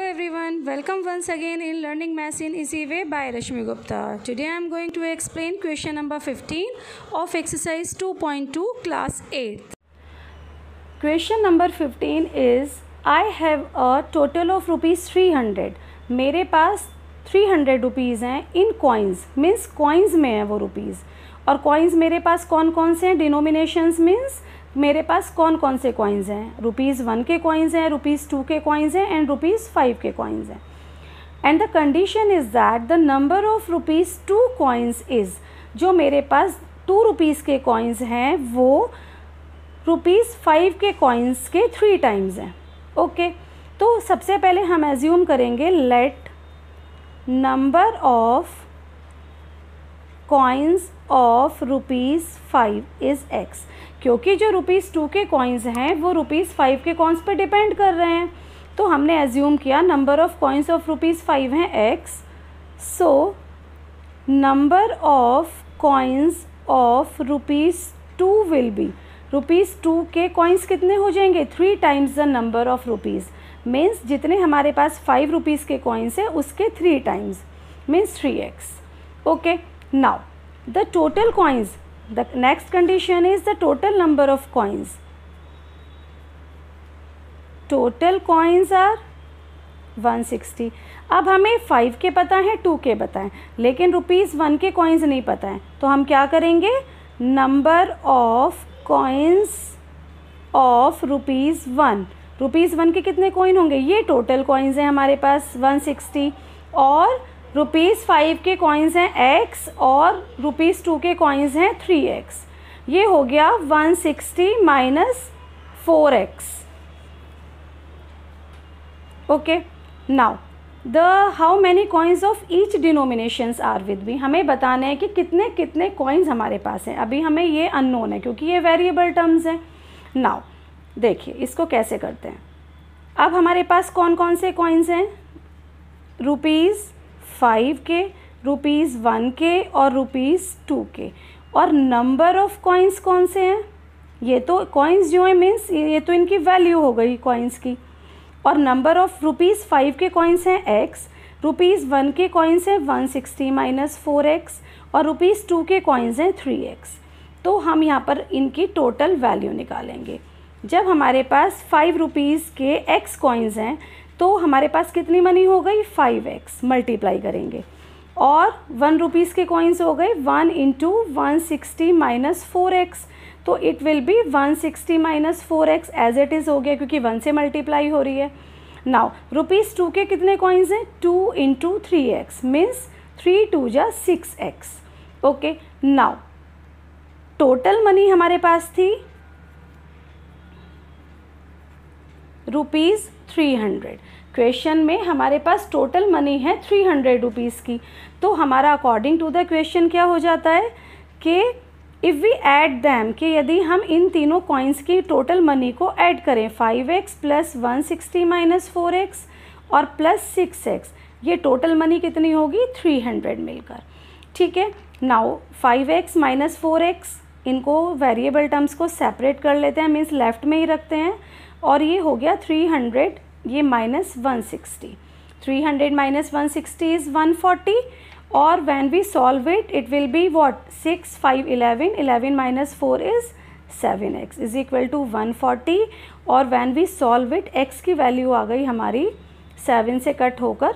Hello everyone, welcome once again in Learning Maths in Easy Way by Rashmi Gupta. Today I am going to explain question number 15 of exercise 2.2 class 8. Question number 15 is I have a total of rupees 300. मेरे पास 300 rupees हैं इन coins means coins में हैं वो rupees और coins मेरे पास कौन कौन से हैं डिनोमिनेशंस मीन्स मेरे पास कौन कौन से कॉइन्स हैं रुपीज़ वन के कॉइन्स हैं रुपीज़ टू के कॉइन्स हैं एंड रुपीज़ फाइव के कॉइन्स हैं and the condition is that the number of rupees two coins is जो मेरे पास टू रुपीज़ के कॉइन्स हैं वो रुपीज़ फाइव के कॉइन्स के थ्री टाइम्स हैं ओके तो सबसे पहले हम एज्यूम करेंगे let number of coins of rupees five is X क्योंकि जो रुपीज़ टू के कॉइन्स हैं वो रुपीज़ फाइव के कॉइन्स पर डिपेंड कर रहे हैं तो हमने एज्यूम किया number of coins of rupees five हैं X so number of coins of rupees two will be rupees two के कॉइन्स कितने हो जाएंगे three times the number of rupees means जितने हमारे पास फाइव रुपीज़ के कॉइन्स हैं उसके three times means three X okay now the total coins the next condition is the total number of coins total coins are 160 अब हमें five के पता हैं टू के पता है लेकिन रुपीज़ वन के कॉइन्स नहीं पता है तो हम क्या करेंगे number of coins of rupees one rupees one के कितने कॉइन होंगे ये टोटल कॉइन्स हैं हमारे पास 160 और रुपीज़ फाइव के कॉइन्स हैं एक्स और रुपीज़ टू के कॉइन्स हैं थ्री एक्स ये हो गया one sixty minus four X okay now the how many coins of each denominations are with be हमें बताना है कि कितने कितने कॉइन्स हमारे पास हैं अभी हमें ये अननोन है क्योंकि ये वेरिएबल टर्म्स हैं नाउ देखिए इसको कैसे करते हैं अब हमारे पास कौन कौन से कॉइन्स हैं रुपीज़ फाइव के रुपीज़ वन के और रुपीज़ टू के और नंबर ऑफ़ कॉइन्स कौन से हैं ये तो कॉइन्स जो है मीन्स ये तो इनकी वैल्यू हो गई कॉइन्स की और नंबर ऑफ़ रुपीज़ फाइव के कॉइन्स हैं एक्स रुपीज़ वन के कॉइन्स हैं one sixty minus four X और रुपीज़ टू के कॉइन्स हैं थ्री एक्स तो हम यहाँ पर इनकी टोटल वैल्यू निकालेंगे जब हमारे पास फाइव रुपीज़ के एक्स कॉइन्स हैं तो हमारे पास कितनी मनी हो गई फाइव एक्स मल्टीप्लाई करेंगे और वन रुपीज़ के कॉइन्स हो गए one into one sixty minus four X तो it will be one sixty minus four X as it is हो गया क्योंकि वन से मल्टीप्लाई हो रही है नाउ रुपीज़ टू के कितने कॉइन्स हैं two into three x means three two या six X okay now total money हमारे पास थी रुपीज़ थ्री हंड्रेड क्वेश्चन में हमारे पास टोटल मनी है थ्री हंड्रेड रुपीज़ की तो हमारा अकॉर्डिंग टू द क्वेश्चन क्या हो जाता है कि इफ़ वी एड दैम कि यदि हम इन तीनों कॉइन्स की टोटल मनी को ऐड करें five X plus one sixty minus four X और प्लस सिक्स एक्स ये टोटल मनी कितनी होगी थ्री हंड्रेड मिलकर ठीक है now five X minus four X इनको वेरिएबल टर्म्स को सेपरेट कर लेते हैं मीन्स लेफ़्ट में ही रखते हैं और ये हो गया थ्री हंड्रेड ये minus one sixty three hundred minus one sixty is one forty और when we solve it it will be what six five eleven eleven minus four is seven x is equal to one forty और when we solve it x की value आ गई हमारी seven से cut होकर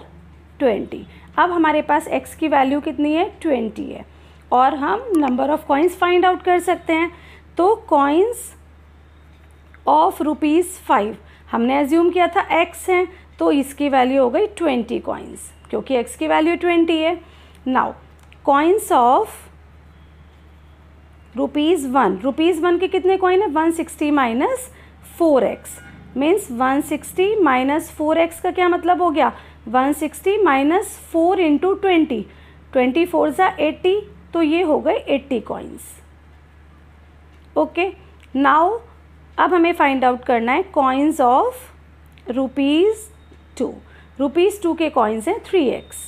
twenty अब हमारे पास x की वैल्यू कितनी है ट्वेंटी है और हम number of coins find out कर सकते हैं तो कॉइन्स ऑफ रुपीज़ फाइव हमने एज्यूम किया था एक्स हैं तो इसकी वैल्यू हो गई ट्वेंटी कॉइन्स क्योंकि एक्स की वैल्यू ट्वेंटी है now coins of rupees one rupees one के कितने कॉइन है one sixty minus four x means one sixty minus four x का क्या मतलब हो गया one sixty minus four into twenty twenty four ज़ा एट्टी तो ये हो गए एट्टी कॉइन्स ओके नाउ अब हमें फाइंड आउट करना है coins of rupees two rupees two के कॉइन्स हैं three x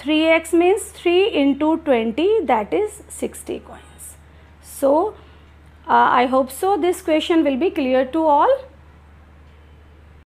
three x means three into twenty that is sixty coins so I hope so this question will be clear to all